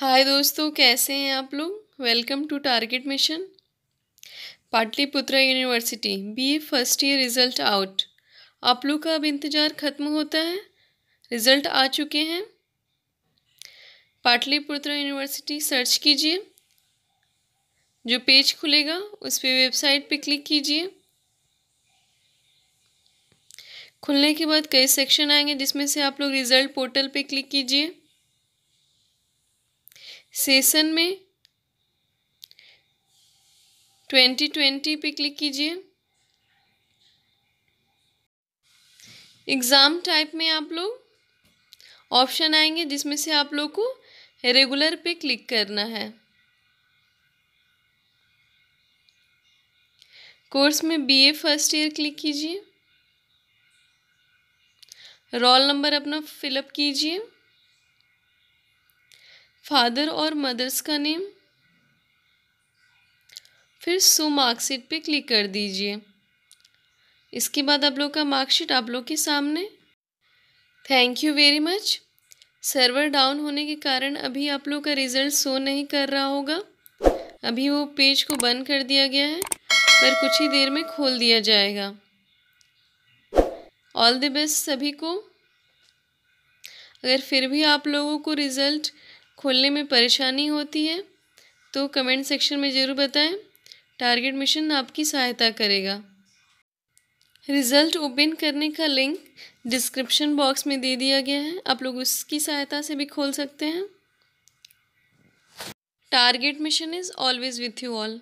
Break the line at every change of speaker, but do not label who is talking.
हाय दोस्तों कैसे हैं आप लोग welcome to Target Mission Pataliputra University B first year result out आप लोग का अब इंतज़ार ख़त्म होता है रिज़ल्ट आ चुके हैं पाटलिपुत्र यूनिवर्सिटी सर्च कीजिए जो पेज खुलेगा उस पर वेबसाइट पे क्लिक कीजिए खुलने के बाद कई सेक्शन आएंगे जिसमें से आप लोग रिज़ल्ट पोर्टल पे क्लिक कीजिए सेशन में 2020 पे क्लिक कीजिए एग्ज़ाम टाइप में आप लोग ऑप्शन आएंगे जिसमें से आप लोग को रेगुलर पे क्लिक करना है कोर्स में बीए फर्स्ट ईयर क्लिक कीजिए रोल नंबर अपना फिलअप कीजिए फादर और मदर्स का नेम फिर सो मार्कशीट पे क्लिक कर दीजिए इसके बाद आप लोग का मार्कशीट आप लोग के सामने thank you very much server down होने के कारण अभी आप लोग का रिज़ल्ट शो नहीं कर रहा होगा अभी वो पेज को बंद कर दिया गया है पर कुछ ही देर में खोल दिया जाएगा ऑल द बेस्ट सभी को अगर फिर भी आप लोगों को रिज़ल्ट खोलने में परेशानी होती है तो कमेंट सेक्शन में ज़रूर बताएं टारगेट मिशन आपकी सहायता करेगा रिज़ल्ट ओपन करने का लिंक डिस्क्रिप्शन बॉक्स में दे दिया गया है आप लोग उसकी सहायता से भी खोल सकते हैं Target Mission is always with you all